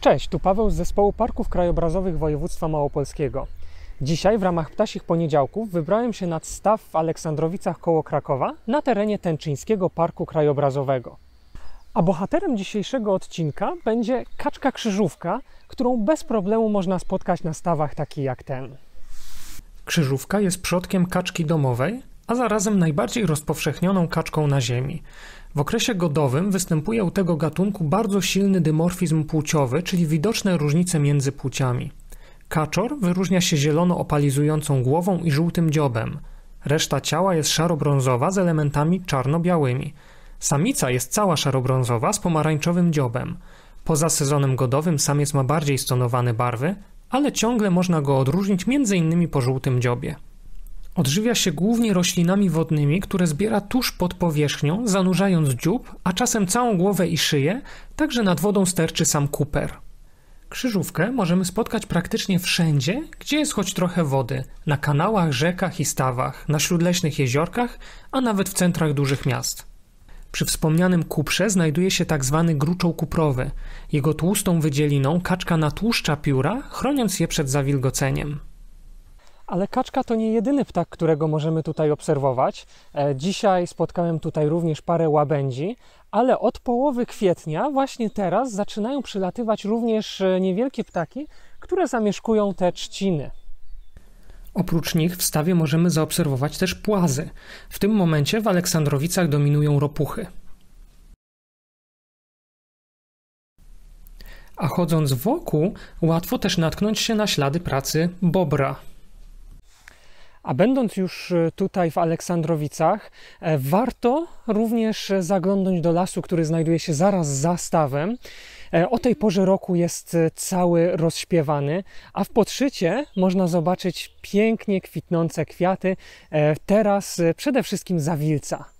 Cześć, tu Paweł z zespołu Parków Krajobrazowych Województwa Małopolskiego. Dzisiaj w ramach Ptasich Poniedziałków wybrałem się nad staw w Aleksandrowicach koło Krakowa na terenie Tęczyńskiego Parku Krajobrazowego. A bohaterem dzisiejszego odcinka będzie kaczka krzyżówka, którą bez problemu można spotkać na stawach takich jak ten. Krzyżówka jest przodkiem kaczki domowej, a zarazem najbardziej rozpowszechnioną kaczką na Ziemi. W okresie godowym występuje u tego gatunku bardzo silny dymorfizm płciowy, czyli widoczne różnice między płciami. Kaczor wyróżnia się zielono opalizującą głową i żółtym dziobem. Reszta ciała jest szaro-brązowa z elementami czarno-białymi. Samica jest cała szaro-brązowa z pomarańczowym dziobem. Poza sezonem godowym samiec ma bardziej stonowane barwy, ale ciągle można go odróżnić między innymi po żółtym dziobie. Odżywia się głównie roślinami wodnymi, które zbiera tuż pod powierzchnią, zanurzając dziób, a czasem całą głowę i szyję, także nad wodą sterczy sam kuper. Krzyżówkę możemy spotkać praktycznie wszędzie, gdzie jest choć trochę wody na kanałach, rzekach i stawach, na śródleśnych jeziorkach, a nawet w centrach dużych miast. Przy wspomnianym kuprze znajduje się tzw. Tak gruczoł kuprowy. Jego tłustą wydzieliną kaczka natłuszcza pióra, chroniąc je przed zawilgoceniem. Ale kaczka to nie jedyny ptak, którego możemy tutaj obserwować. E, dzisiaj spotkałem tutaj również parę łabędzi, ale od połowy kwietnia, właśnie teraz, zaczynają przylatywać również e, niewielkie ptaki, które zamieszkują te trzciny. Oprócz nich w stawie możemy zaobserwować też płazy. W tym momencie w Aleksandrowicach dominują ropuchy. A chodząc wokół, łatwo też natknąć się na ślady pracy bobra. A będąc już e, tutaj w Aleksandrowicach, e, warto również e, zaglądnąć do lasu, który znajduje się zaraz za stawem. O tej porze roku jest cały rozśpiewany, a w podszycie można zobaczyć pięknie kwitnące kwiaty, teraz przede wszystkim zawilca.